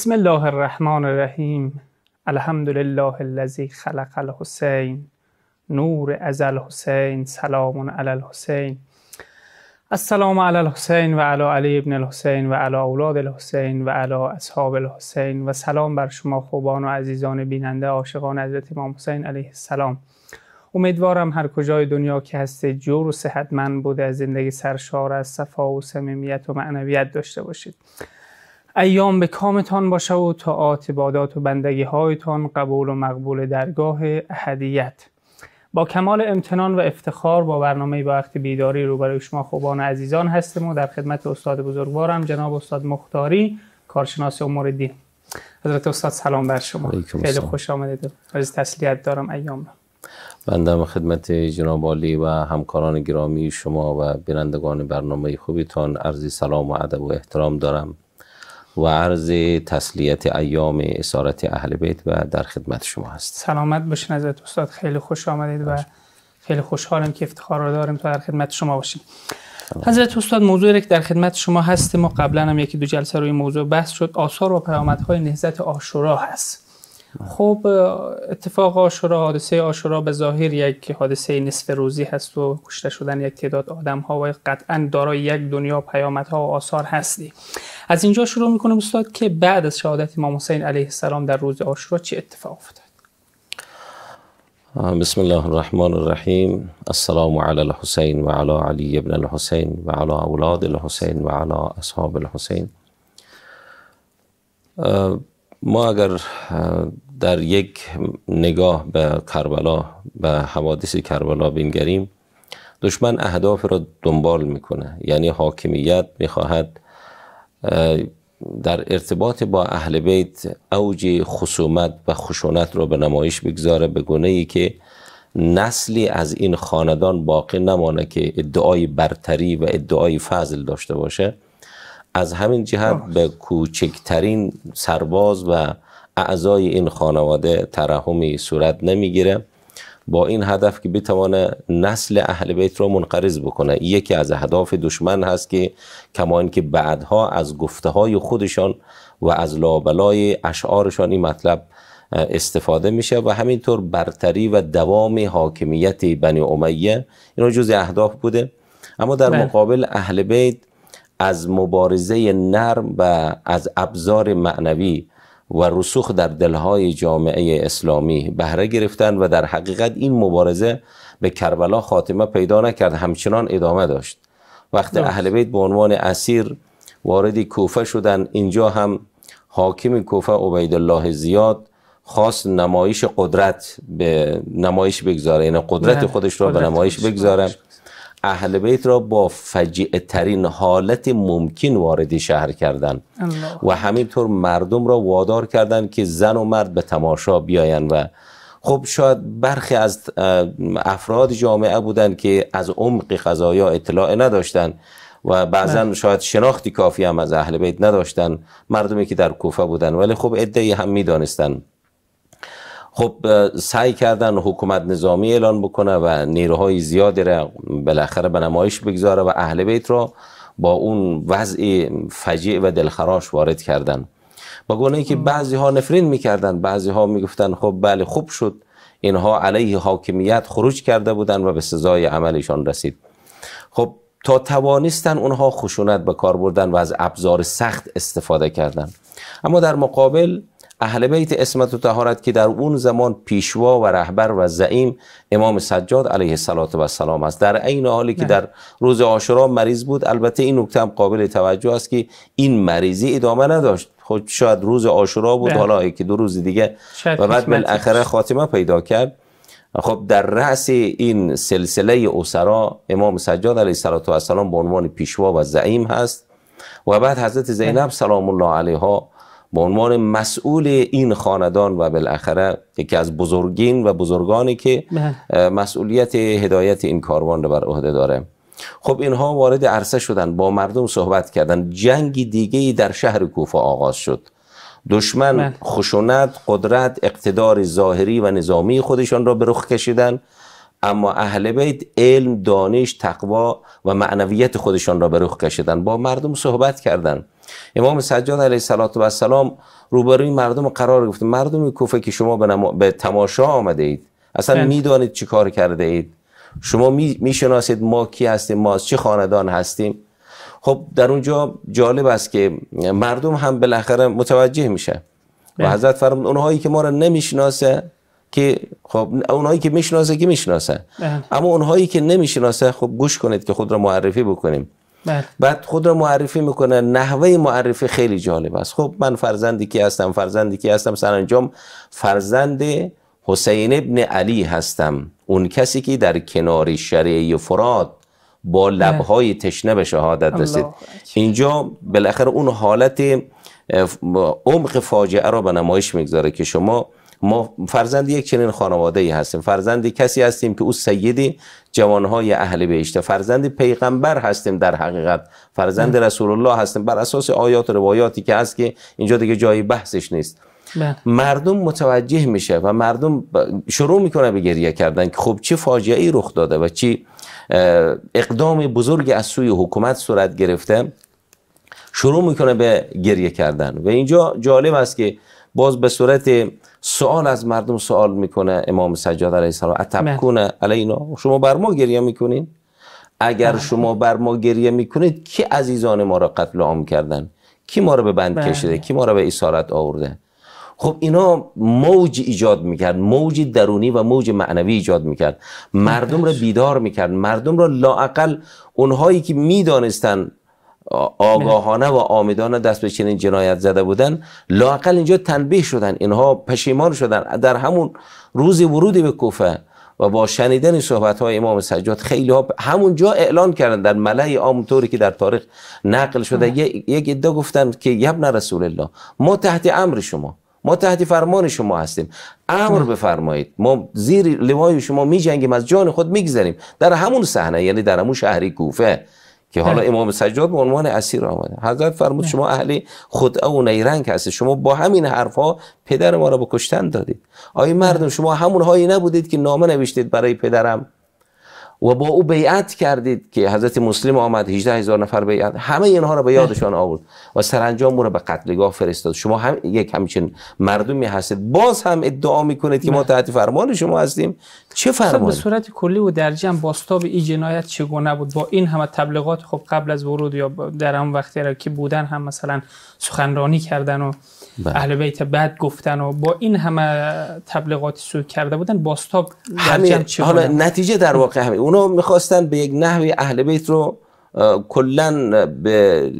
بسم الله الرحمن الرحیم الحمد لله الذی خلق الحسین نور از الحسین سلام علی الحسین السلام علی الحسین و علی علی ابن الحسین و علی اولاد الحسین و علی اصحاب الحسین و سلام بر شما خوبان و عزیزان بیننده عاشقان حضرت امام حسین علیه السلام امیدوارم هر کجای دنیا که هست جور و صحتمند بوده از زندگی سرشار از صفا و صمیمیت و معنویت داشته باشید ایام به کامتان باشه و تا عبادات و بندگی هایتان قبول و مقبول درگاه احدیت با کمال امتنان و افتخار با برنامه با وقت بیداری برای شما خوبان و عزیزان هستم و در خدمت استاد بزرگوارم جناب استاد مختاری کارشناس امور دین حضرت استاد سلام بر شما خیلی خوش آمدید از تسلیت دارم ایام بنده خدمت جناب عالی و همکاران گرامی شما و بینندگان برنامه خوبیتان عرضی سلام و ادب و احترام دارم و عرض تسلیت ایام اسارت اهل بیت و در خدمت شما هست سلامت باشین حضرت استاد خیلی خوش آمدید و خیلی خوشحالم که افتخار رو داریم تا در خدمت شما باشیم حضرت استاد موضوع که در خدمت شما هست ما قبلا هم یکی دو جلسه روی موضوع بحث شد آثار و پیامدهای نهضت آشورا هست خب اتفاق آشورا حادثه آشورا به ظاهر یک حادثه نصف روزی هست و کشته شدن یک تعداد آدم ها و قطعا دارای یک دنیا پیامدها و آثار هستی از اینجا شروع میکنم استاد که بعد از شهادت امام حسین علیه السلام در روز آشورا چه اتفاق افتاد بسم الله الرحمن الرحیم السلام علی الحسین و علی علی ابن الحسین و علی اولاد الحسین و علی اصحاب الحسین ما اگر در یک نگاه به کربلا به حوادث کربلا بینگریم دشمن اهداف را دنبال میکنه یعنی حاکمیت میخواهد در ارتباط با اهل بیت اوج خصومت و خشونت را به نمایش بگذاره به گونه ای که نسلی از این خاندان باقی نمانه که ادعای برتری و ادعای فضل داشته باشه از همین جهت به کوچکترین سرباز و اعضای این خانواده ترحمی صورت نمیگیره با این هدف که بتوانه نسل اهل بیت را منقرض بکنه یکی از اهداف دشمن هست که کما که بعدها از گفته های خودشان و از لابلای اشعارشان این مطلب استفاده میشه و همینطور برتری و دوام حاکمیت بنی امیه اینو جز اهداف بوده اما در بله. مقابل اهل بیت از مبارزه نرم و از ابزار معنوی و رسوخ در دلهای جامعه اسلامی بهره گرفتن و در حقیقت این مبارزه به کربلا خاتمه پیدا نکرد همچنان ادامه داشت وقتی اهل بیت به عنوان اسیر وارد کوفه شدند اینجا هم حاکم کوفه الله زیاد خاص نمایش قدرت به نمایش بگذاره یعنی قدرت خودش را به نمایش بگذاره اهل بیت را با فجیع ترین حالت ممکن وارد شهر کردن و همینطور مردم را وادار کردند که زن و مرد به تماشا بیایند و خب شاید برخی از افراد جامعه بودند که از عمق قضایا اطلاع نداشتند و بعضا بله. شاید شناختی کافی هم از اهل بیت نداشتند مردمی که در کوفه بودند ولی خب ادعی هم میدانستن خب سعی کردن حکومت نظامی اعلان بکنه و نیروهای زیادی را بالاخره به نمایش بگذاره و اهل بیت را با اون وضع فجیع و دلخراش وارد کردن با گونه ای که بعضی ها نفرین میکردن بعضی ها میگفتن خب بله خوب شد اینها علیه حاکمیت خروج کرده بودند و به سزای عملشان رسید خب تا توانستن اونها خشونت به کار بردن و از ابزار سخت استفاده کردند. اما در مقابل اهل بیت اسمت و تهارت که در اون زمان پیشوا و رهبر و زعیم امام سجاد علیه السلام است در عین حالی که بله. در روز عاشورا مریض بود البته این نکته هم قابل توجه است که این مریضی ادامه نداشت خود خب شاید روز عاشورا بود بله. حالا که دو روز دیگه و بعد بالاخره خاتمه پیدا کرد خب در رأس این سلسله اسرا امام سجاد علیه السلام به عنوان پیشوا و زعیم هست و بعد حضرت زینب بله. سلام الله علیها به عنوان مسئول این خاندان و بالاخره یکی از بزرگین و بزرگانی که بله. مسئولیت هدایت این کاروان رو بر عهده داره خب اینها وارد عرصه شدن با مردم صحبت کردن جنگ دیگه در شهر کوفه آغاز شد دشمن بله. خشونت قدرت اقتدار ظاهری و نظامی خودشان را به رخ کشیدن اما اهل بیت علم دانش تقوا و معنویت خودشان را به رخ کشیدن با مردم صحبت کردند امام سجاد علیه السلام روبروی مردم قرار گفت مردم کوفه که شما به, تماشا آمده اید اصلا میدانید چی کار کرده اید شما میشناسید ما کی هستیم ما از چه خاندان هستیم خب در اونجا جالب است که مردم هم بالاخره متوجه میشه و بله. حضرت فرمود اونهایی که ما را نمیشناسه که خب اونهایی که میشناسه که میشناسه بله. اما اونهایی که نمیشناسه خب گوش کنید که خود را معرفی بکنیم بله. بعد خود را معرفی میکنه نحوه معرفی خیلی جالب است خب من فرزندی کی هستم فرزندی کی هستم سرانجام فرزند حسین ابن علی هستم اون کسی که در کنار شریعه فراد با بله. لبهای تشنه به شهادت رسید اینجا بالاخره اون حالت عمق فاجعه را به نمایش میگذاره که شما ما فرزند یک چنین خانواده ای هستیم فرزند کسی هستیم که او سیدی جوانهای اهل بهشت فرزند پیغمبر هستیم در حقیقت فرزند بله. رسول الله هستیم بر اساس آیات و روایاتی که هست که اینجا دیگه جایی بحثش نیست بله. مردم متوجه میشه و مردم شروع میکنه به گریه کردن که خب چه فاجعه ای رخ داده و چی اقدام بزرگ از سوی حکومت صورت گرفته شروع میکنه به گریه کردن و اینجا جالب است که باز به صورت سوال از مردم سوال میکنه امام سجاد علیه السلام اتبکون علینا شما بر ما گریه میکنین اگر بله. شما بر ما گریه میکنید کی عزیزان ما را قتل عام کردن کی ما را به بند بله. کشیده کی ما را به اسارت آورده خب اینا موج ایجاد میکرد موج درونی و موج معنوی ایجاد میکرد مردم را بله. بیدار میکرد مردم را لاعقل اونهایی که میدانستن آگاهانه و آمدانه دست به چنین جنایت زده بودن لاقل اینجا تنبیه شدن اینها پشیمان شدن در همون روز ورود به کوفه و با شنیدن صحبت های امام سجاد خیلی ها جا اعلان کردن در ملعه عام طوری که در تاریخ نقل شده یک دو گفتن که یبن رسول الله ما تحت امر شما ما تحت فرمان شما هستیم امر بفرمایید ما زیر لوای شما می جنگیم از جان خود میگذریم در همون صحنه یعنی در همون شهری کوفه که حالا بله. امام سجاد به عنوان اسیر آمده حضرت فرمود بله. شما اهل خود و نیرنگ هستید شما با همین ها پدر ما را به کشتن دادید آیا بله. مردم شما همون هایی نبودید که نامه نوشتید برای پدرم و با او بیعت کردید که حضرت مسلم آمد 18 هزار نفر بیعت همه اینها را به یادشان آورد و سرانجام او را به قتلگاه فرستاد شما هم یک همچین مردمی هستید باز هم ادعا میکنید که ما بله. تحت فرمان شما هستیم چه فرمان خب، به صورت کلی و در جمع باستاب این جنایت چگونه بود با این همه تبلیغات خب قبل از ورود یا در هم وقتی که بودن هم مثلا سخنرانی کردن و بله. اهل بیت بد گفتن و با این همه تبلیغات سوء کرده بودن باستاب همین حالا نتیجه در واقع همین اونا میخواستن به یک نحوی اهل بیت رو کلا به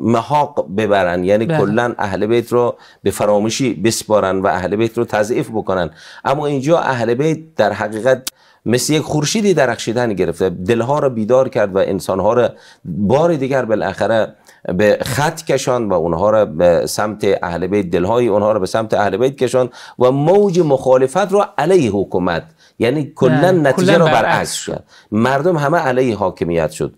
محاق ببرن یعنی بله. کلا اهل بیت رو به فراموشی بسپارن و اهل بیت رو تضعیف بکنن اما اینجا اهل بیت در حقیقت مثل یک خورشیدی درخشیدن گرفته دلها رو بیدار کرد و انسانها رو بار دیگر بالاخره به خط کشان و اونها را به سمت اهل بیت دلهای اونها را به سمت اهل بیت کشان و موج مخالفت را علیه حکومت یعنی کلا بله، نتیجه را برعکس شد مردم همه علیه حاکمیت شد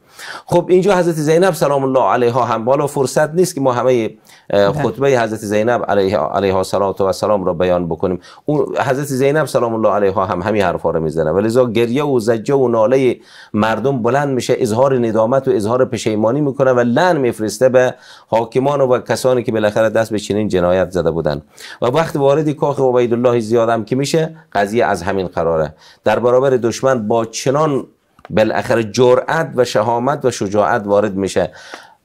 خب اینجا حضرت زینب سلام الله علیها هم بالا فرصت نیست که ما همه بله. خطبه حضرت زینب علیها علیها و سلام را بیان بکنیم اون حضرت زینب سلام الله علیها هم همین حرفا رو میزنه ولی زو گریه و زجه و ناله مردم بلند میشه اظهار ندامت و اظهار پشیمانی میکنه و لن میفرسته به حاکمان و کسانی که بالاخره دست به چنین جنایت زده بودن و وقت وارد کاخ الله زیادم که میشه قضیه از همین قراره در برابر دشمن با چنان بالاخره جرأت و شهامت و شجاعت وارد میشه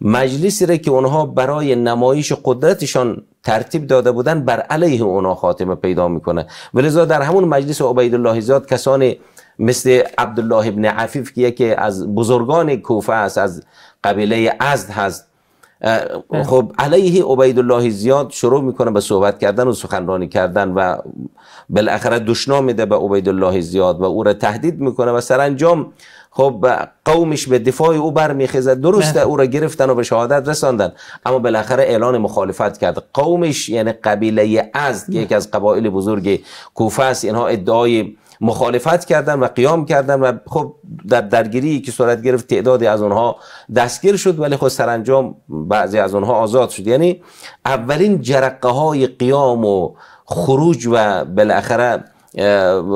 مجلسی را که اونها برای نمایش قدرتشان ترتیب داده بودن بر علیه اونها خاتمه پیدا میکنه ولذا در همون مجلس الله زیاد کسانی مثل عبدالله ابن عفیف که یکی از بزرگان کوفه است از قبیله ازد هست بله. خب علیه عبید الله زیاد شروع میکنه به صحبت کردن و سخنرانی کردن و بالاخره دشنا میده به عبید الله زیاد و او را تهدید میکنه و سرانجام خب قومش به دفاع او برمیخیزه درسته بله. او را گرفتن و به شهادت رساندن اما بالاخره اعلان مخالفت کرد قومش یعنی قبیله ازد که بله. یکی از قبایل بزرگ کوفه است اینها ادعای مخالفت کردن و قیام کردن و خب در درگیری که صورت گرفت تعدادی از آنها دستگیر شد ولی خب سرانجام بعضی از آنها آزاد شد یعنی اولین جرقه های قیام و خروج و بالاخره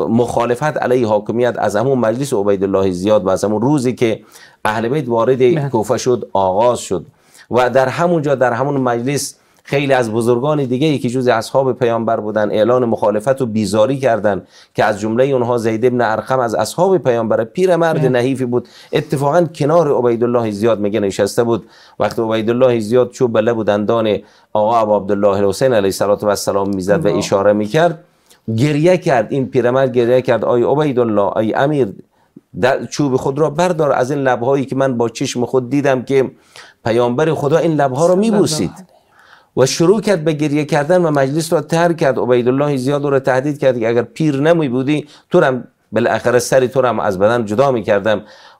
مخالفت علیه حاکمیت از همون مجلس الله زیاد و از همون روزی که اهل بیت وارد کوفه شد آغاز شد و در همونجا در همون مجلس خیلی از بزرگان دیگه که جز اصحاب پیامبر بودن اعلان مخالفت و بیزاری کردند که از جمله اونها زید بن ارقم از اصحاب پیامبر پیرمرد نحیفی بود اتفاقا کنار عبیدالله زیاد میگه نشسته بود وقتی عبیدالله زیاد چوب بله بودندان آقا ابو عبدالله حسین علیه السلام میزد و اشاره میکرد گریه کرد این پیرمرد گریه کرد آی عبیدالله آی امیر در چوب خود را بردار از این لبهایی که من با چشم خود دیدم که پیامبر خدا این لبها را میبوسید و شروع کرد به گریه کردن و مجلس را ترک کرد عبیدالله زیاد او را تهدید کرد که اگر پیر نمی بودی تو هم بالاخره سری تو هم از بدن جدا می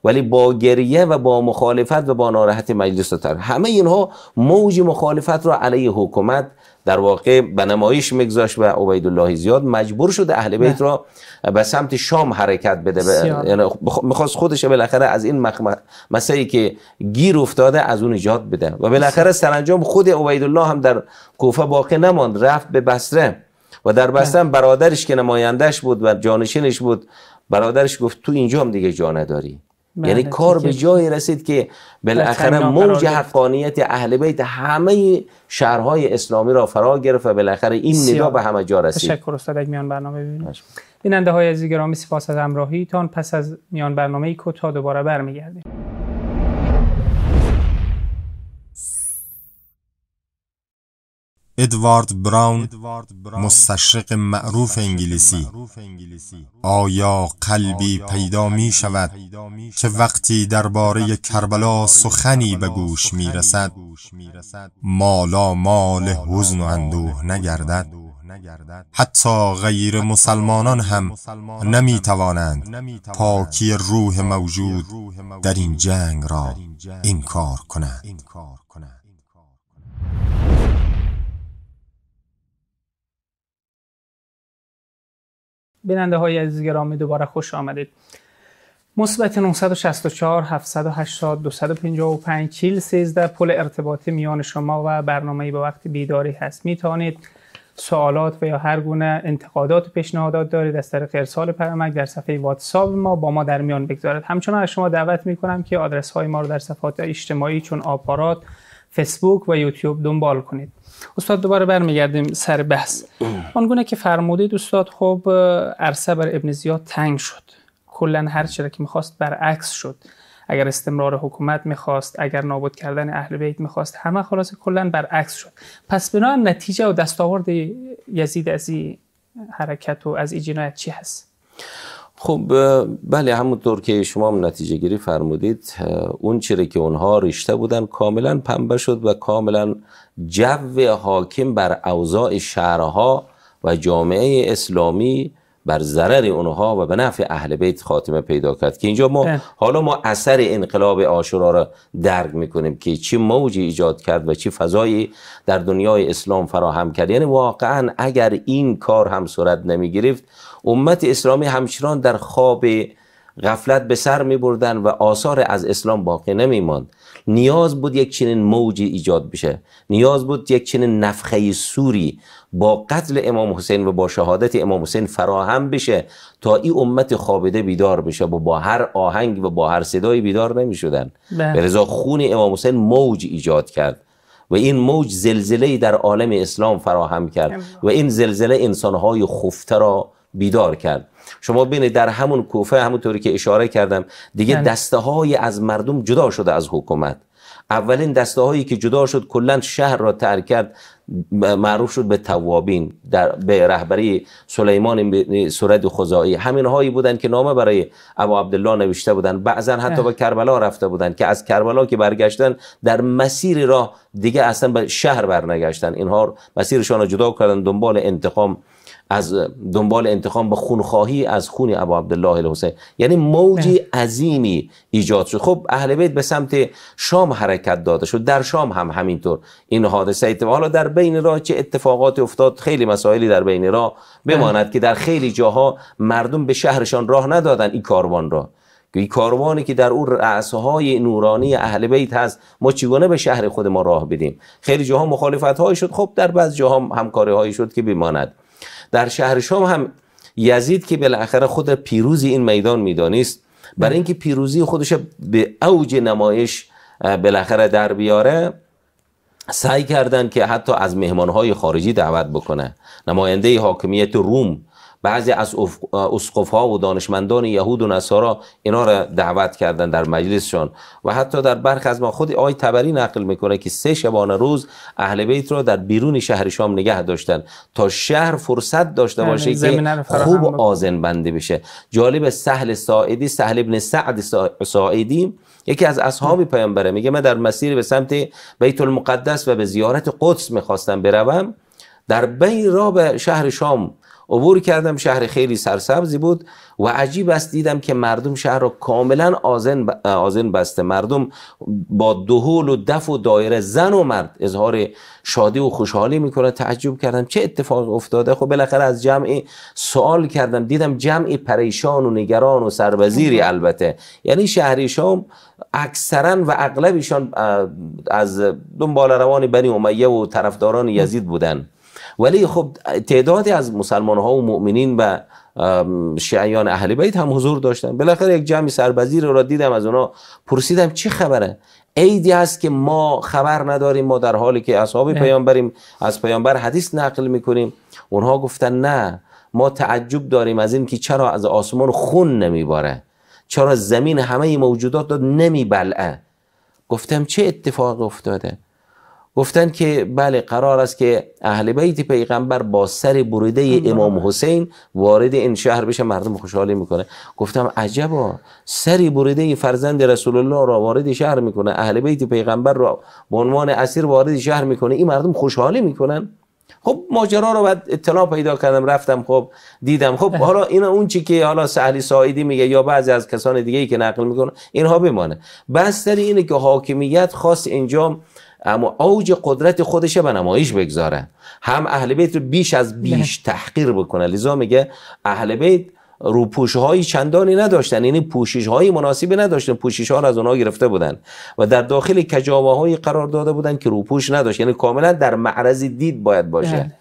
ولی با گریه و با مخالفت و با ناراحت مجلس تر همه اینها موج مخالفت را علیه حکومت در واقع به نمایش میگذاشت و الله زیاد مجبور شد اهل بیت را به سمت شام حرکت بده یعنی میخواست خودش بالاخره از این مخم... مسئله که گیر افتاده از اون نجات بده و بالاخره سرانجام خود الله هم در کوفه باقی نماند رفت به بصره و در بله. بستن برادرش که نمایندهش بود و جانشینش بود برادرش گفت تو اینجا هم دیگه جا نداری بله، یعنی کار به جایی رسید که بالاخره موج حقانیت اهل بیت همه شهرهای اسلامی را فرا گرفت و بالاخره این ندا به همه جا رسید تشکر استاد یک میان برنامه ببینید بیننده های عزیز گرامی سپاس از تان پس از میان برنامه کوتاه دوباره برمیگردیم ادوارد براون مستشرق معروف انگلیسی آیا قلبی پیدا می شود که وقتی درباره کربلا سخنی به گوش می رسد مالا مال حزن و اندوه نگردد حتی غیر مسلمانان هم نمی توانند پاکی روح موجود در این جنگ را انکار کنند بیننده های عزیز گرامی دوباره خوش آمدید مثبت 964 780 255 چیل 13 پل ارتباطی میان شما و برنامه با وقت بیداری هست می توانید سوالات و یا هر گونه انتقادات و پیشنهادات دارید از طریق ارسال پیامک در صفحه واتساپ ما با ما در میان بگذارید همچنان از شما دعوت می کنم که آدرس های ما رو در صفحات اجتماعی چون آپارات فیسبوک و یوتیوب دنبال کنید استاد دوباره برمیگردیم سر بحث آنگونه که فرمودید استاد خب عرصه بر ابن زیاد تنگ شد کلا هر چرا که میخواست برعکس شد اگر استمرار حکومت میخواست اگر نابود کردن اهل بیت میخواست همه خلاص کلا برعکس شد پس بنا نتیجه و دستاورد یزید از این حرکت و از این جنایت چی هست خب بله همونطور که شما هم نتیجه گیری فرمودید اون چیره که اونها رشته بودن کاملا پنبه شد و کاملا جو حاکم بر اوضاع شهرها و جامعه اسلامی بر ضرر اونها و به نفع اهل بیت خاتمه پیدا کرد که اینجا ما بله. حالا ما اثر انقلاب آشورا را درک میکنیم که چه موجی ایجاد کرد و چی فضایی در دنیای اسلام فراهم کرد یعنی واقعا اگر این کار هم صورت نمی گرفت امت اسلامی همچنان در خواب غفلت به سر می بردن و آثار از اسلام باقی نمی ماند نیاز بود یک چنین موجی ایجاد بشه نیاز بود یک چنین نفخه سوری با قتل امام حسین و با شهادت امام حسین فراهم بشه تا این امت خوابیده بیدار بشه و با هر آهنگ و با هر صدایی بیدار نمی شدن بله. به رضا خون امام حسین موج ایجاد کرد و این موج زلزله در عالم اسلام فراهم کرد و این زلزله انسانهای خفته را بیدار کرد شما ببینید در همون کوفه همونطوری که اشاره کردم دیگه دستههایی بله. دسته های از مردم جدا شده از حکومت اولین دسته هایی که جدا شد کلا شهر را ترک کرد معروف شد به توابین در به رهبری سلیمان سرد خزائی همین هایی بودند که نامه برای ابو عبدالله نوشته بودند بعضا حتی بله. به کربلا رفته بودند که از کربلا که برگشتن در مسیر راه دیگه اصلا به شهر برنگشتن اینها مسیرشان را جدا کردن دنبال انتقام از دنبال انتخاب به خونخواهی از خون ابو عبدالله الحسین یعنی موجی بله. عظیمی ایجاد شد خب اهل بیت به سمت شام حرکت داده شد در شام هم همینطور این حادثه اتفاق حالا در بین راه چه اتفاقات افتاد خیلی مسائلی در بین راه بماند بله. که در خیلی جاها مردم به شهرشان راه ندادن این کاروان را این کاروانی که در اون رأسهای نورانی اهل بیت هست ما چگونه به شهر خود ما راه بدیم خیلی جاها مخالفت هایی شد خب در بعض جاها همکاری هایی شد که بماند در شهر شام هم یزید که بالاخره خود پیروزی این میدان میدانیست برای اینکه پیروزی خودش به اوج نمایش بالاخره در بیاره سعی کردند که حتی از مهمانهای خارجی دعوت بکنه نماینده حاکمیت روم بعضی از اسقف ها و دانشمندان یهود و نصارا اینا را دعوت کردن در مجلسشان و حتی در برخ از ما خود آی تبری نقل میکنه که سه شبانه روز اهل بیت را در بیرون شهر شام نگه داشتن تا شهر فرصت داشته بله، باشه که خوب آزن بنده بشه جالب سهل ساعدی سهل ابن سعد ساعدی یکی از اصحاب پیامبره میگه من در مسیر به سمت بیت المقدس و به زیارت قدس میخواستم بروم در بین را به شهر شام عبور کردم شهر خیلی سرسبزی بود و عجیب است دیدم که مردم شهر را کاملا آزن, آزن بسته مردم با دهول و دف و دایره زن و مرد اظهار شادی و خوشحالی میکنند تعجب کردم چه اتفاق افتاده خب بالاخره از جمعی سوال کردم دیدم جمعی پریشان و نگران و سربزیری البته یعنی شهری شام اکثرا و اغلبشان از دنبال روان بنی امیه و طرفداران یزید بودن ولی خب تعدادی از مسلمان ها و مؤمنین و شیعیان اهل بیت هم حضور داشتن بالاخره یک جمعی سربزیر را دیدم از اونا پرسیدم چه خبره عیدی هست که ما خبر نداریم ما در حالی که اصحاب پیامبریم از پیامبر حدیث نقل میکنیم اونها گفتن نه ما تعجب داریم از این که چرا از آسمان خون نمیباره چرا زمین همه موجودات نمی نمیبلعه گفتم چه اتفاق افتاده گفتن که بله قرار است که اهل بیت پیغمبر با سر بریده امام حسین وارد این شهر بشه مردم خوشحالی میکنه گفتم عجبا سر بریده فرزند رسول الله را وارد شهر میکنه اهل بیت پیغمبر را به عنوان اسیر وارد شهر میکنه این مردم خوشحالی میکنن خب ماجرا رو بعد اطلاع پیدا کردم رفتم خب دیدم خب حالا اینا اون چی که حالا سهلی سعیدی میگه یا بعضی از کسان دیگه ای که نقل میکنه اینها بمانه بستر اینه که حاکمیت خاص انجام اما اوج قدرت خودش به نمایش بگذاره هم اهل بیت رو بیش از بیش تحقیر بکنه لذا میگه اهل بیت رو پوشهای چندانی نداشتن یعنی پوشش های مناسبی نداشتن پوشش ها رو از اونها گرفته بودن و در داخل کجاوه قرار داده بودن که روپوش نداشت یعنی کاملا در معرض دید باید باشه بله.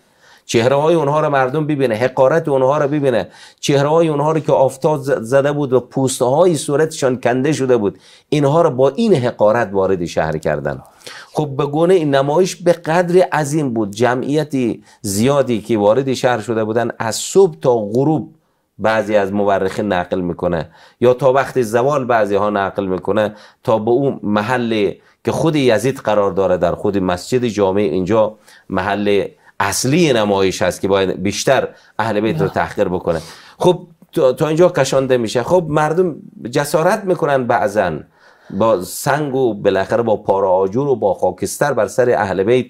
چهره های اونها رو مردم ببینه حقارت اونها رو ببینه چهره های اونها رو که آفتاب زده بود و پوسته های صورتشان کنده شده بود اینها رو با این حقارت وارد شهر کردن خب به گونه این نمایش به قدر عظیم بود جمعیتی زیادی که وارد شهر شده بودن از صبح تا غروب بعضی از مورخین نقل میکنه یا تا وقت زوال بعضی ها نقل میکنه تا به اون محل که خود یزید قرار داره در خود مسجد جامعه اینجا محل اصلی نمایش هست که باید بیشتر اهل بیت رو تحقیر بکنه خب تا اینجا کشانده میشه خب مردم جسارت میکنن بعضا با سنگ و بالاخره با پاره و با خاکستر بر سر اهل بیت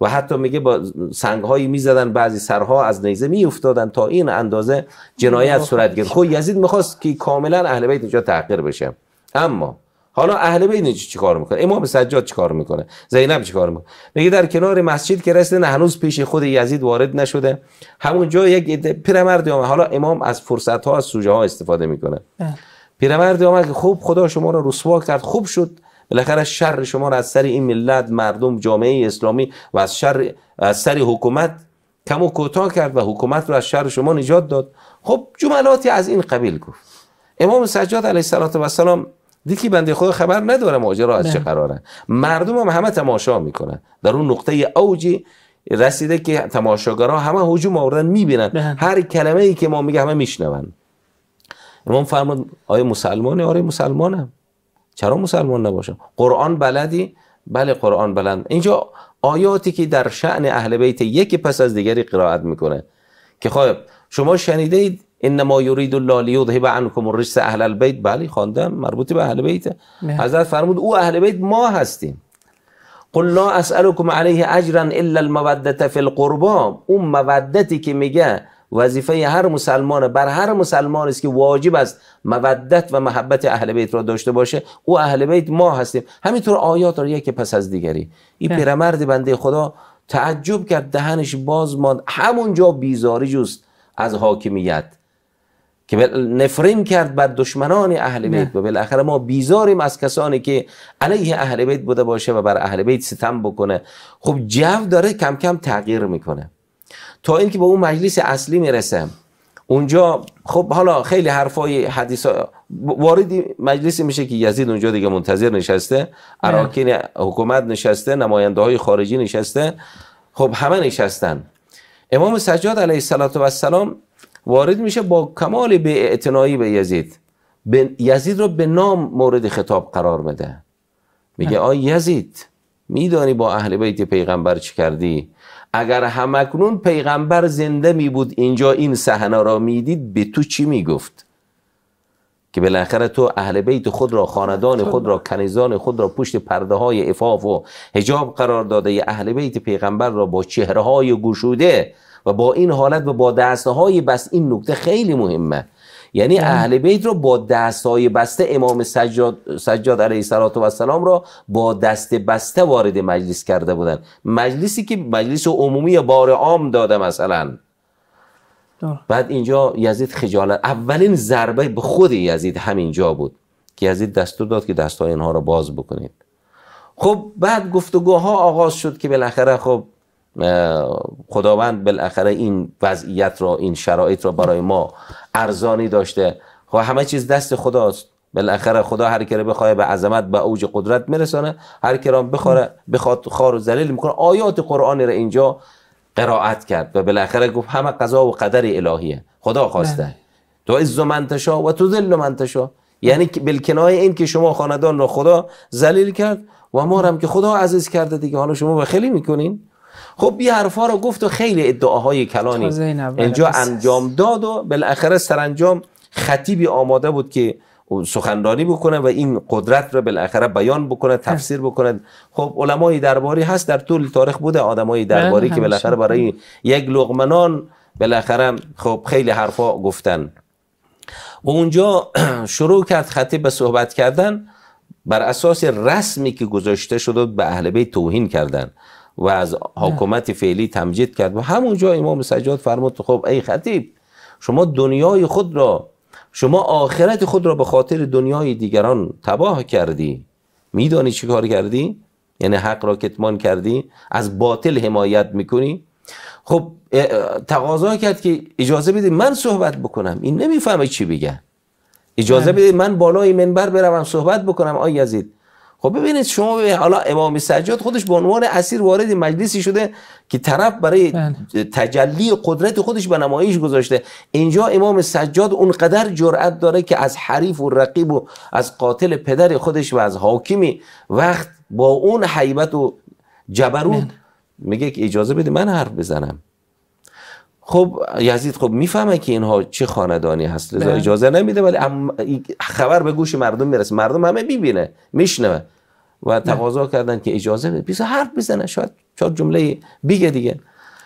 و حتی میگه با سنگ هایی میزدن بعضی سرها از نیزه میافتادن تا این اندازه جنایت صورت گرفت خب یزید میخواست که کاملا اهل بیت اینجا تحقیر بشه اما حالا اهل بیت چی کار میکنه امام سجاد چی کار میکنه زینب چی کار میکنه میگه در کنار مسجد که رسیدن هنوز پیش خود یزید وارد نشده همون جای یک پیرمرد آمد حالا امام از فرصت ها از سوژه ها استفاده میکنه بله. پیرمرد آمد که خوب خدا شما رو رسوا کرد خوب شد بالاخره شر شما رو از سر این ملت مردم جامعه اسلامی و از شر از سر حکومت کم و کوتاه کرد و حکومت رو از شر شما نجات داد خب جملاتی از این قبیل گفت امام سجاد علیه السلام دیکی بنده خود خبر نداره ماجرا از چه قراره مردم هم همه تماشا میکنن در اون نقطه اوجی رسیده که تماشاگرها همه هجوم آوردن میبینن هر کلمه ای که ما میگه همه میشنون امام فرمود آیه مسلمانه آره مسلمانم چرا مسلمان نباشم قرآن بلدی بله قرآن بلند اینجا آیاتی که در شعن اهل بیت یکی پس از دیگری قرائت میکنه که خب شما شنیده اید انما یرید الله لیذهب عنکم الرجس اهل البیت بله خواندم مربوط به اهل بیت بله. حضرت فرمود او اهل بیت ما هستیم قل لا اسالکم علیه اجرا الا الموده فی القربا اون مودتی که میگه وظیفه هر مسلمان بر هر مسلمان است که واجب است مودت و محبت اهل بیت را داشته باشه او اهل بیت ما هستیم همینطور آیات را یکی پس از دیگری این بله. پیرمرد بنده خدا تعجب کرد دهنش باز ماند همونجا بیزاری جست از حاکمیت که نفرین کرد بر دشمنان اهل بیت و بالاخره ما بیزاریم از کسانی که علیه اهل بیت بوده باشه و بر اهل بیت ستم بکنه خب جو داره کم کم تغییر میکنه تا اینکه به اون مجلس اصلی میرسه اونجا خب حالا خیلی حرفای حدیث وارد مجلسی میشه که یزید اونجا دیگه منتظر نشسته اراکین حکومت نشسته نماینده های خارجی نشسته خب همه نشستن امام سجاد علیه السلام وارد میشه با کمال به اعتنایی به یزید به یزید رو به نام مورد خطاب قرار بده میگه آی یزید میدانی با اهل بیت پیغمبر چی کردی اگر همکنون پیغمبر زنده می بود اینجا این صحنه را میدید به تو چی میگفت که بالاخره تو اهل بیت خود را خاندان خب. خود را کنیزان خود را پشت پرده های افاف و حجاب قرار داده اهل بیت پیغمبر را با چهره های گشوده و با این حالت و با دسته های این نکته خیلی مهمه یعنی بله. اهل بیت رو با دست های بسته امام سجاد, سجاد علیه السلام را با دست بسته وارد مجلس کرده بودن مجلسی که مجلس عمومی بار عام داده مثلا بعد اینجا یزید خجالت اولین ضربه به خود یزید همینجا بود که یزید دستور داد که های اینها را باز بکنید خب بعد گفتگوها آغاز شد که بالاخره خب خداوند بالاخره این وضعیت را این شرایط را برای ما ارزانی داشته خب همه چیز دست خداست بالاخره خدا هر کی بخواد به عظمت به اوج قدرت میرسانه هر کی بخواد بخواد خار و ذلیل میکنه آیات قرآنی را اینجا قرائت کرد و بالاخره گفت همه قضا و قدر الهیه خدا خواسته بله. تو عز من تشا و تو ذل من تشا یعنی بالکنای این که شما خاندان را خدا ذلیل کرد و ما هم که خدا عزیز کرده دیگه حالا شما خیلی میکنین خب بی حرفا رو گفت و خیلی ادعاهای کلانی اینجا انجام داد و بالاخره سرانجام خطیبی آماده بود که سخنرانی بکنه و این قدرت رو بالاخره بیان بکنه تفسیر بکنه خب علمای درباری هست در طول تاریخ بوده آدمای بله، درباری که بالاخره برای یک لغمنان بالاخره خب خیلی حرفا گفتن و اونجا شروع کرد خطیب به صحبت کردن بر اساس رسمی که گذاشته شده به اهل بیت توهین کردن و از حکومت فعلی تمجید کرد و همونجا امام سجاد فرمود خب ای خطیب شما دنیای خود را شما آخرت خود را به خاطر دنیای دیگران تباه کردی میدانی چی کار کردی؟ یعنی حق را کتمان کردی از باطل حمایت میکنی خب تقاضا کرد که اجازه بده من صحبت بکنم این نمیفهمه چی بگه اجازه بله. بده من بالای منبر بروم صحبت بکنم آی یزید خب ببینید شما به حالا امام سجاد خودش به عنوان اسیر وارد مجلسی شده که طرف برای بله. تجلی قدرت خودش به نمایش گذاشته اینجا امام سجاد اونقدر جرأت داره که از حریف و رقیب و از قاتل پدر خودش و از حاکمی وقت با اون حیبت و جبروت بله. میگه که اجازه بده من حرف بزنم خب یزید خب میفهمه که اینها چه خاندانی هست لذا بله. اجازه نمیده ولی خبر به گوش مردم میرسه مردم همه میبینه میشنوه و بله. تقاضا کردن که اجازه بده بیسه حرف بزنه شاید چهار جمله بیگه دیگه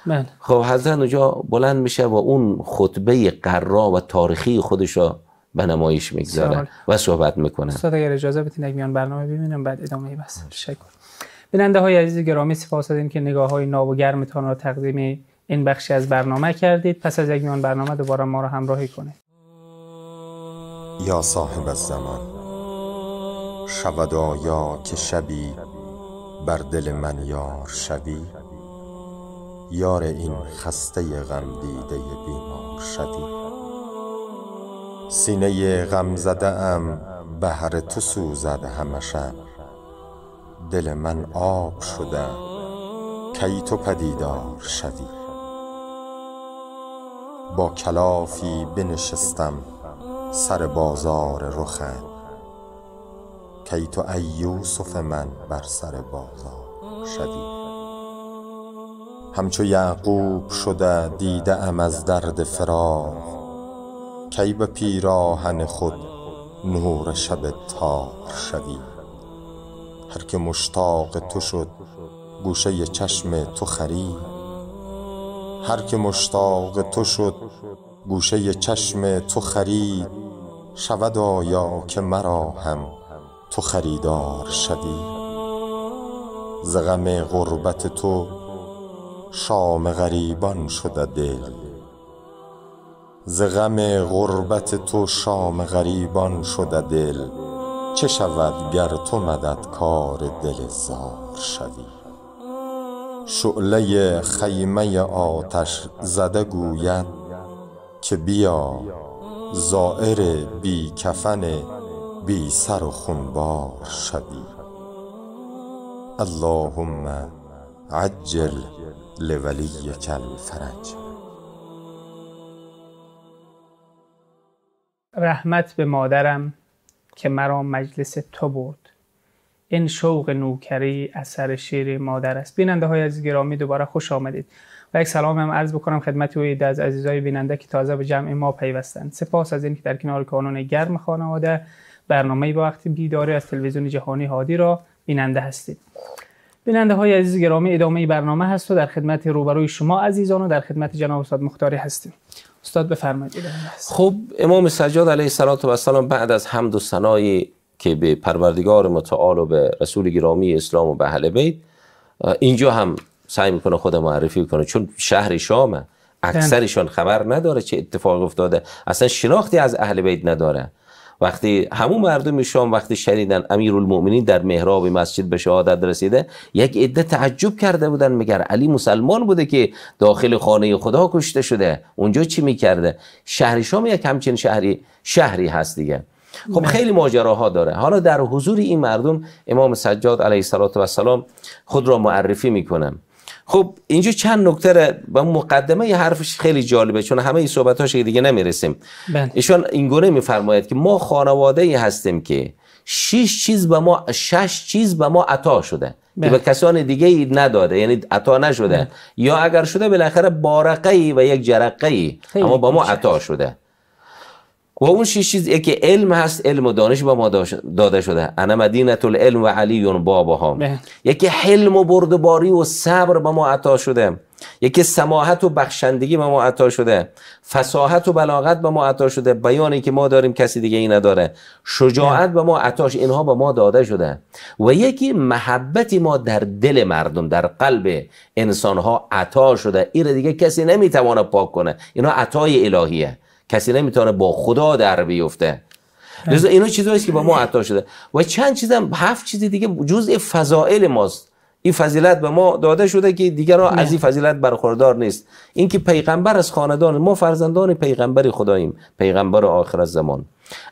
بله. خب حضرت اونجا بلند میشه و اون خطبه قرا و تاریخی خودش را به نمایش میگذاره و صحبت میکنه استاد اگر اجازه بدین یک میان برنامه ببینم بعد ادامه بس تشکر بیننده های عزیز گرامی سپاس که که نگاه های ناب و گرمتان را تقدیم این بخشی از برنامه کردید پس از یک میان برنامه دوباره ما را همراهی کنید یا صاحب الزمان شود آیا که شبی بر دل من یار شوی یار این خسته غم دیده بیمار شدی سینه غم زده ام بهر تو سوزد همشم دل من آب شده کی تو پدیدار شدی با کلافی بنشستم سر بازار رخت کی تو ای یوسف من بر سر بازار شدی همچو یعقوب شده دیده ام از درد فراق کی به پیراهن خود نور شب تار شدی هر که مشتاق تو شد گوشه چشم تو خرید هر که مشتاق تو شد گوشه چشم تو خرید شود آیا که مرا هم تو خریدار شوی ز غم غربت تو شام غریبان شده دل ز غم غربت تو شام غریبان شد دل چه شود گر تو کار دل زار شوی شعله خیمه آتش زده گوید که بیا زائر بی کفن بی سر و خونبار شدی اللهم عجل لولی کل فرج رحمت به مادرم که مرا مجلس تو برد این شوق نوکری اثر شیر مادر است بیننده های عزیز گرامی دوباره خوش آمدید و یک سلام هم عرض بکنم خدمت و از عزیزای بیننده که تازه به جمع ما پیوستند سپاس از اینکه در کنار کانون گرم خانواده برنامه با وقتی بیداری از تلویزیون جهانی هادی را بیننده هستید بیننده های عزیز گرامی ادامه برنامه هست و در خدمت روبروی شما عزیزان و در خدمت جناب استاد مختاری هستیم استاد بفرمایید خب امام سجاد علیه السلام بعد از حمد و ثنای که به پروردگار متعال و به رسول گرامی اسلام و به اهل بیت اینجا هم سعی میکنه خود معرفی کنه چون شهر شامه اکثرشان خبر نداره چه اتفاق افتاده اصلا شناختی از اهل بیت نداره وقتی همون مردم شام وقتی شنیدن امیرالمومنین در محراب مسجد به شهادت رسیده یک عده تعجب کرده بودن مگر علی مسلمان بوده که داخل خانه خدا کشته شده اونجا چی میکرده شهر شام یک همچین شهری شهری هست دیگه خب خیلی ماجراها داره حالا در حضور این مردم امام سجاد علیه السلام خود را معرفی میکنم خب اینجا چند نکته به مقدمه یه حرفش خیلی جالبه چون همه این صحبتاش دیگه نمیرسیم بله. ایشان اینگونه میفرماید که ما خانواده ای هستیم که شش چیز به ما شش چیز به ما عطا شده که بله. به کسان دیگه ای نداده یعنی عطا نشده بله. یا اگر شده بالاخره بارقه ای و یک جرقه ای اما به ما عطا شده و اون شی چیز که علم هست علم و دانش با ما داده شده انا مدینه العلم و علی ها یکی حلم و بردباری و صبر به ما عطا شده یکی سماحت و بخشندگی به ما عطا شده فساحت و بلاغت به ما عطا شده بیانی که ما داریم کسی دیگه این نداره شجاعت به ما عطاش اینها به ما داده شده و یکی محبتی ما در دل مردم در قلب انسان ها عطا شده این دیگه کسی نمیتوانه پاک کنه اینا عطای الهیه کسی نمیتونه با خدا در بیفته لذا اینا چیزهاییست که با ما بله. عطا شده و چند چیزم هفت چیز دیگه جزء فضائل ماست این فضیلت به ما داده شده که دیگران بله. از این فضیلت برخوردار نیست که پیغمبر از خاندان ما فرزندان پیغمبر خداییم پیغمبر آخر زمان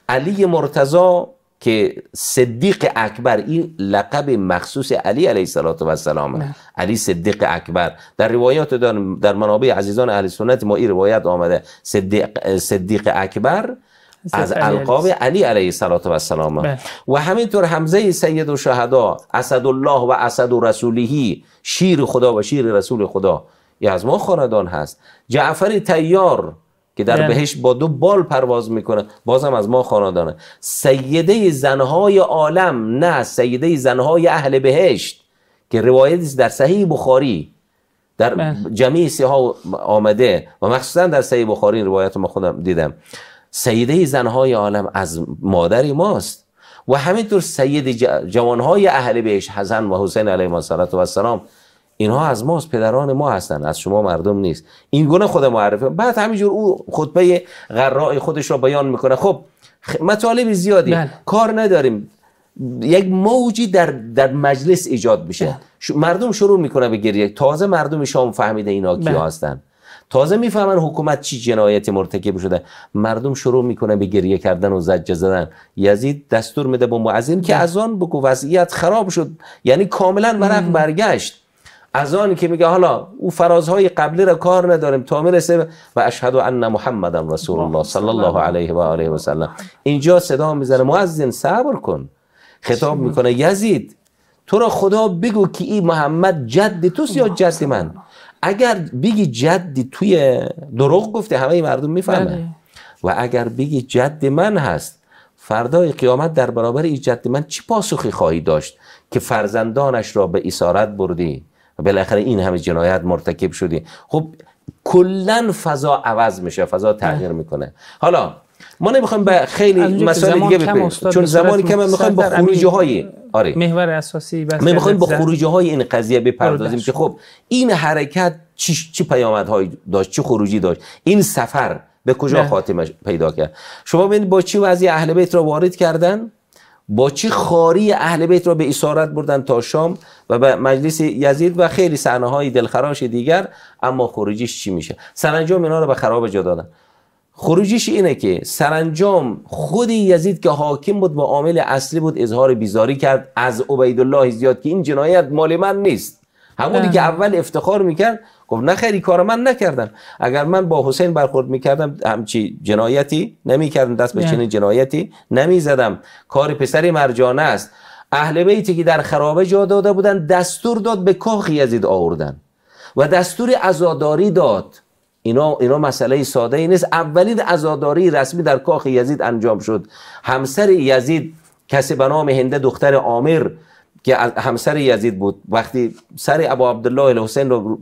علی مرتضی که صدیق اکبر این لقب مخصوص علی علیه السلام نه. علی صدیق اکبر در روایات در, منابع عزیزان اهل سنت ما این روایت آمده صدیق, صدیق اکبر از القاب علی علیه صلات و سلامه بله. و همینطور حمزه سید و شهدا الله و اسد و رسولهی شیر خدا و شیر رسول خدا یه از ما خاندان هست جعفر تیار که در یعنی بهشت با دو بال پرواز میکنه بازم از ما خاندانه سیده زنهای عالم نه سیده زنهای اهل بهشت که روایتی در صحیح بخاری در بله. جمعی سیها آمده و مخصوصا در صحیح بخاری این روایت ما خودم دیدم سیده زنهای عالم از مادری ماست و همینطور سید جوانهای اهل بهشت حسن و حسین علیه و السلام اینها از ماست پدران ما هستند از شما مردم نیست این گونه خود معرفه بعد همینجور او خطبه غرای خودش را بیان میکنه خب مطالب زیادی بله. کار نداریم یک موجی در, در مجلس ایجاد میشه بله. مردم شروع میکنه به گریه تازه مردم شام فهمیده اینا کیا هستند. بله. هستن تازه میفهمن حکومت چی جنایت مرتکب شده مردم شروع میکنه به گریه کردن و زجه زدن یزید دستور میده به معزین که از آن بگو وضعیت خراب شد یعنی کاملا ورق برگشت از آن که میگه حالا او فرازهای قبلی را کار نداریم تا میرسه و اشهد ان محمد رسول الله صلی الله علیه و آله و سلم اینجا صدا میزنه مؤذن صبر کن خطاب میکنه یزید تو را خدا بگو که این محمد جد توست یا جد من اگر بگی جدی توی دروغ گفته همه مردم میفهمه بله. و اگر بگی جد من هست فردای قیامت در برابر این جد من چی پاسخی خواهی داشت که فرزندانش را به اسارت بردی و بالاخره این همه جنایت مرتکب شدی خب کلا فضا عوض میشه فضا تغییر بله. میکنه حالا ما نمیخوایم به خیلی مسائل دیگه بپریم چون زمانی کم ما میخوایم با خروجی های آره محور اساسی بس ما میخوایم با خروجی های این قضیه بپردازیم که خب این حرکت چی چی پیامدهایی داشت چه خروجی داشت این سفر به کجا بله. خاتمه پیدا کرد شما ببینید با چی وضعی اهل بیت را وارد کردن با چه خاری اهل بیت را به اسارت بردن تا شام و به مجلس یزید و خیلی صحنه های دلخراش دیگر اما خروجیش چی میشه سرانجام اینا رو به خراب جا دادن خروجیش اینه که سرانجام خود یزید که حاکم بود و عامل اصلی بود اظهار بیزاری کرد از عبیدالله زیاد که این جنایت مال من نیست همونی که اول افتخار میکرد خب نخری کار من نکردن اگر من با حسین برخورد میکردم همچی جنایتی نمیکردم دست به چنین جنایتی نمیزدم کار پسر مرجانه است اهل بیتی که در خرابه جا داده بودن دستور داد به کاخ یزید آوردن و دستور ازاداری داد اینا, اینا مسئله ساده ای نیست اولین ازاداری رسمی در کاخ یزید انجام شد همسر یزید کسی به نام هنده دختر عامر که همسر یزید بود وقتی سر ابا عبدالله الحسین رو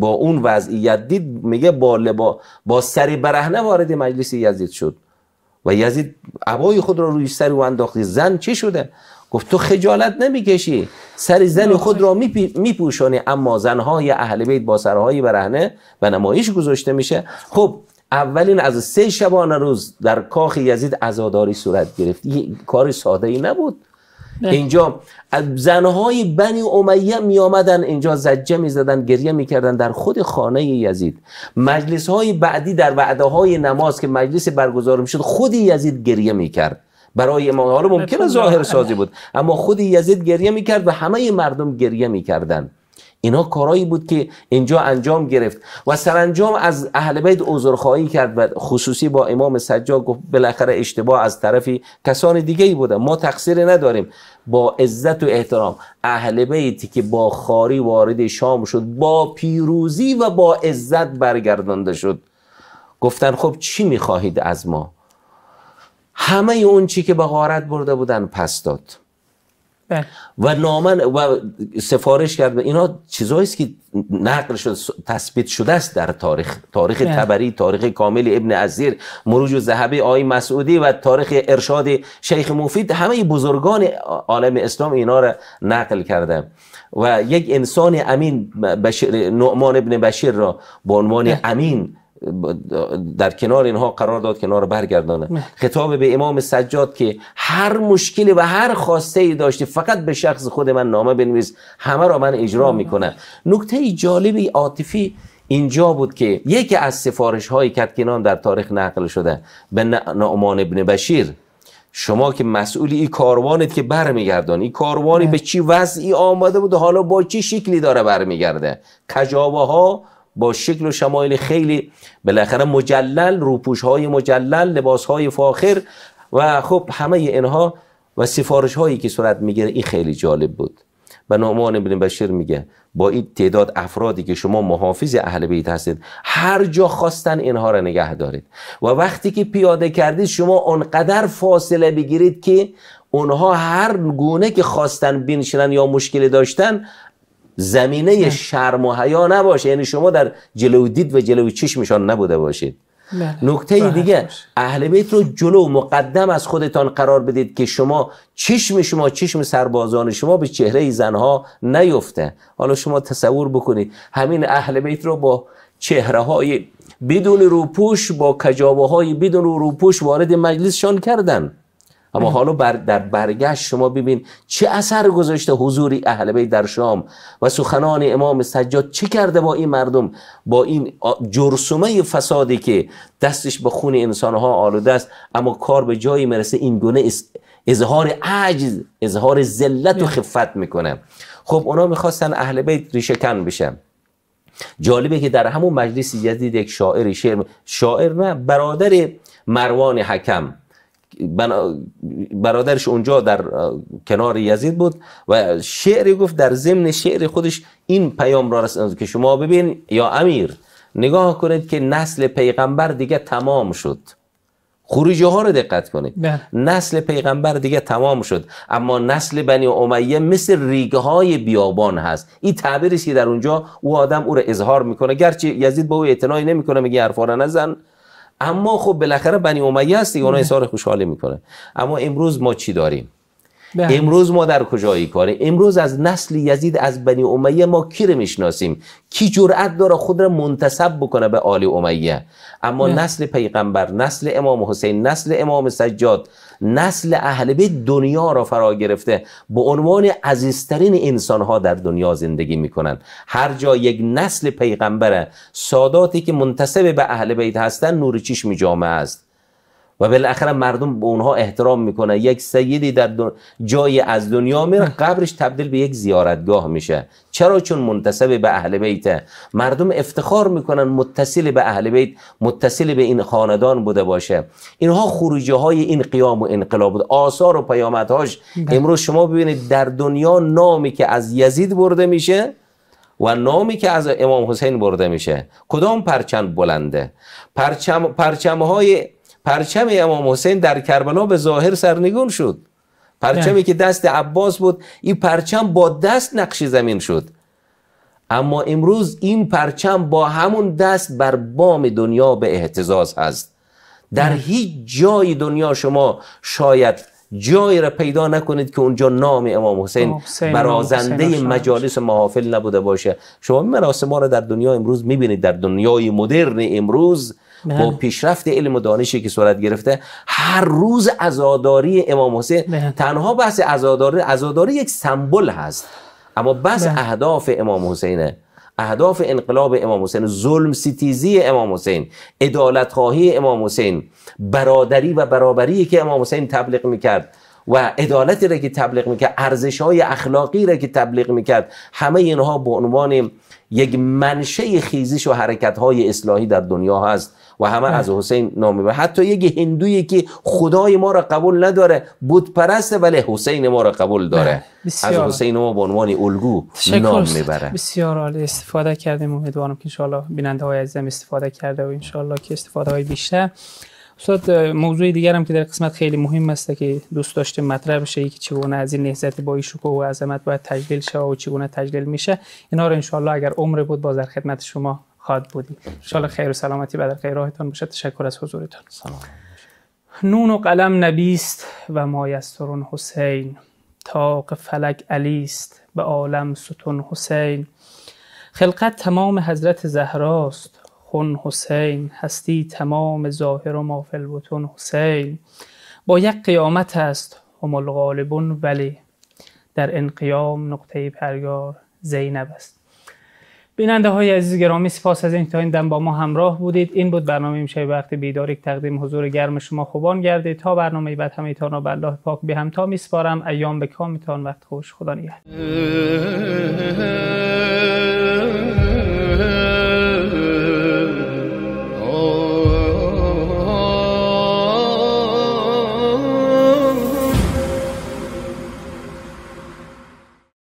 با اون وضعیت دید میگه با لبا با سری برهنه وارد مجلس یزید شد و یزید عبای خود را روی سر او انداختی زن چی شده گفت تو خجالت نمیکشی سر زن خود را میپوشانی اما زنهای اهل بیت با سرهای برهنه و نمایش گذاشته میشه خب اولین از سه شبانه روز در کاخ یزید ازاداری صورت گرفت کار ساده ای نبود بله. اینجا زنهای بنی امیه می آمدن اینجا زجه می زدن گریه می کردن در خود خانه یزید مجلس های بعدی در وعده های نماز که مجلس برگزار می شد خود یزید گریه می کرد برای ما حالا ممکنه بله. ظاهر سازی بود اما خود یزید گریه می کرد و همه مردم گریه می اینا کارایی بود که اینجا انجام گرفت و سرانجام از اهل بیت عذرخواهی کرد و خصوصی با امام سجاد گفت بالاخره اشتباه از طرفی کسان دیگه ای بوده ما تقصیر نداریم با عزت و احترام اهل بیتی که با خاری وارد شام شد با پیروزی و با عزت برگردانده شد گفتن خب چی میخواهید از ما همه اون چی که به غارت برده بودن پس داد بله. و نامن و سفارش کرد اینا اینا چیزهایی که نقل تثبیت شده است در تاریخ تاریخ بله. تبری تاریخ کامل ابن عزیر مروج و ذهبی آی مسعودی و تاریخ ارشاد شیخ مفید همه بزرگان عالم اسلام اینا را نقل کرده و یک انسان امین بشیر، نعمان ابن بشیر را به عنوان بله. امین در کنار اینها قرار داد کنار برگردانه خطاب به امام سجاد که هر مشکلی و هر خواسته ای داشتی فقط به شخص خود من نامه بنویس همه را من اجرا میکنم نکته جالبی عاطفی اینجا بود که یکی از سفارش های کتکنان در تاریخ نقل شده به نعمان ابن بشیر شما که مسئولی این کاروانت که برمیگردان این کاروانی به چی وضعی آمده بود حالا با چی شکلی داره برمیگرده کجاوه ها با شکل و شمایل خیلی بالاخره مجلل روپوش های مجلل لباس های فاخر و خب همه اینها و سفارش هایی که صورت میگیره این خیلی جالب بود و نعمان ابن بشیر میگه با این تعداد افرادی که شما محافظ اهل بیت هستید هر جا خواستن اینها را نگه دارید و وقتی که پیاده کردید شما آنقدر فاصله بگیرید که اونها هر گونه که خواستن بینشنن یا مشکلی داشتن زمینه شرم و حیا نباشه یعنی شما در جلو دید و جلو چشمشان نبوده باشید بله. نکته بله. دیگه اهل بیت رو جلو مقدم از خودتان قرار بدید که شما چشم شما چشم سربازان شما به چهره زنها نیفته حالا شما تصور بکنید همین اهل بیت رو با چهره های بدون روپوش با کجابه های بدون روپوش وارد مجلسشان کردن اما حالا بر در برگشت شما ببین چه اثر گذاشته حضور اهل بیت در شام و سخنان امام سجاد چه کرده با این مردم با این جرسومه فسادی که دستش به خون انسانها آلوده است اما کار به جایی مرسه این گونه اظهار عجز اظهار ذلت و خفت میکنه خب اونا میخواستن اهل بیت ریشکن کن بشن جالبه که در همون مجلس یزید یک شاعر شعر شاعر نه برادر مروان حکم برادرش اونجا در کنار یزید بود و شعری گفت در ضمن شعر خودش این پیام را رسند که شما ببین یا امیر نگاه کنید که نسل پیغمبر دیگه تمام شد خروجی ها رو دقت کنید بله. نسل پیغمبر دیگه تمام شد اما نسل بنی امیه مثل ریگه های بیابان هست این تعبیرش که در اونجا او آدم او رو اظهار میکنه گرچه یزید به او اعتنایی نمیکنه میگه حرفا نزن اما خب بالاخره بنی امیه هستی دیگه اونها اظهار خوشحالی میکنه اما امروز ما چی داریم امروز ما در کجایی کاره امروز از نسل یزید از بنی امیه ما کی رو میشناسیم کی جرأت داره خود را منتسب بکنه به آل امیه اما نسل پیغمبر نسل امام حسین نسل امام سجاد نسل اهل بیت دنیا را فرا گرفته به عنوان عزیزترین انسان ها در دنیا زندگی میکنن هر جا یک نسل پیغمبره ساداتی که منتسب به اهل بیت هستن نور چشم جامعه است و بالاخره مردم به اونها احترام میکنه یک سیدی در دن... جای از دنیا میره قبرش تبدیل به یک زیارتگاه میشه چرا چون منتسب به اهل بیته مردم افتخار میکنن متصل به اهل بیت متصل به این خاندان بوده باشه اینها خروجی های این قیام و انقلاب بود آثار و پیامدهاش بله. امروز شما ببینید در دنیا نامی که از یزید برده میشه و نامی که از امام حسین برده میشه کدام پرچم بلنده پرچم پرچم های پرچم امام حسین در کربلا به ظاهر سرنگون شد پرچمی بله. که دست عباس بود این پرچم با دست نقش زمین شد اما امروز این پرچم با همون دست بر بام دنیا به احتزاز هست در بله. هیچ جای دنیا شما شاید جایی را پیدا نکنید که اونجا نام امام حسین برازنده مجالس محافل نبوده باشه شما این مراسم را در دنیا امروز میبینید در دنیای مدرن امروز بله. با پیشرفت علم و دانشی که صورت گرفته هر روز عزاداری امام حسین بله. تنها بحث عزاداری عزاداری یک سمبل هست اما بس بله. اهداف امام حسینه اهداف انقلاب امام حسین ظلم سیتیزی امام حسین ادالت خواهی امام حسین برادری و برابری که امام حسین تبلیغ میکرد و عدالتی را که تبلیغ میکرد ارزش های اخلاقی را که تبلیغ میکرد همه اینها به عنوان یک منشه خیزش و حرکت های اصلاحی در دنیا هست و همه از حسین نام حتی یک هندویی که خدای ما را قبول نداره بود پرسته ولی حسین ما را قبول داره بله، از حسین ما به عنوان الگو نام میبره بسیار عالی استفاده کردیم امیدوارم که انشالله بیننده های عزیزم استفاده کرده و انشالله که استفاده های بیشتر استاد موضوع دیگر هم که در قسمت خیلی مهم است که دوست داشته مطرح بشه یکی چگونه از این نهزت با شکوه و عظمت باید تجلیل شه و چگونه تجلیل میشه اینا رو انشالله اگر عمر بود باز خدمت شما خواهد بودیم شال خیر و سلامتی بدر خیر راهتان باشه تشکر از حضورتان سلام نون و قلم نبیست و مایسترون حسین تاق فلک علیست به عالم ستون حسین خلقت تمام حضرت زهراست خون حسین هستی تمام ظاهر و مافل حسین با یک قیامت است هم غالبون ولی در انقیام نقطه پرگار زینب است بیننده های عزیز گرامی سپاس از اینکه تا این دم با ما همراه بودید این بود برنامه میشه وقت بیداری تقدیم حضور گرم شما خوبان گرده تا برنامه بعد همه را به پاک به همتا میسپارم ایام به کامتان وقت خوش خدا نگهدار